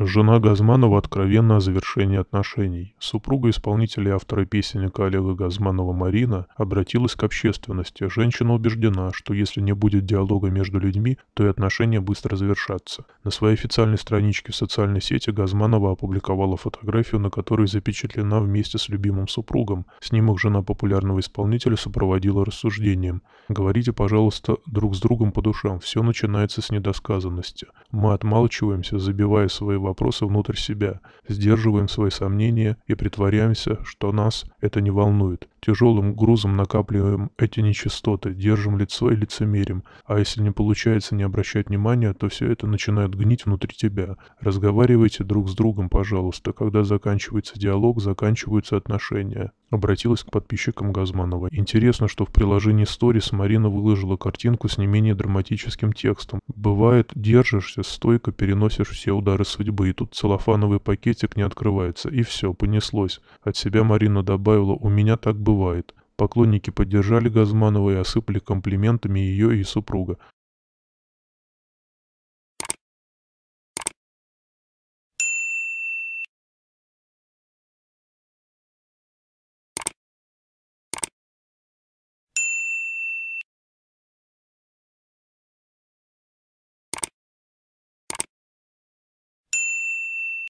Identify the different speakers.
Speaker 1: Жена Газманова откровенно о завершении отношений. Супруга исполнителя и автора песенника Олега Газманова Марина обратилась к общественности. Женщина убеждена, что если не будет диалога между людьми, то и отношения быстро завершатся. На своей официальной страничке в социальной сети Газманова опубликовала фотографию, на которой запечатлена вместе с любимым супругом. Снимок жена популярного исполнителя сопроводила рассуждением. «Говорите, пожалуйста, друг с другом по душам. Все начинается с недосказанности. Мы отмалчиваемся, забивая своего вопросы внутрь себя, сдерживаем свои сомнения и притворяемся, что нас это не волнует. Тяжелым грузом накапливаем эти нечистоты, держим лицо и лицемерим. А если не получается не обращать внимания, то все это начинает гнить внутри тебя. Разговаривайте друг с другом, пожалуйста. Когда заканчивается диалог, заканчиваются отношения. Обратилась к подписчикам Газманова. Интересно, что в приложении Stories Марина выложила картинку с не менее драматическим текстом. Бывает, держишься, стойко переносишь все удары судьбы, и тут целлофановый пакетик не открывается, и все, понеслось. От себя Марина добавила, у меня так было бывает. Поклонники поддержали Газманову и осыпали комплиментами ее и супруга.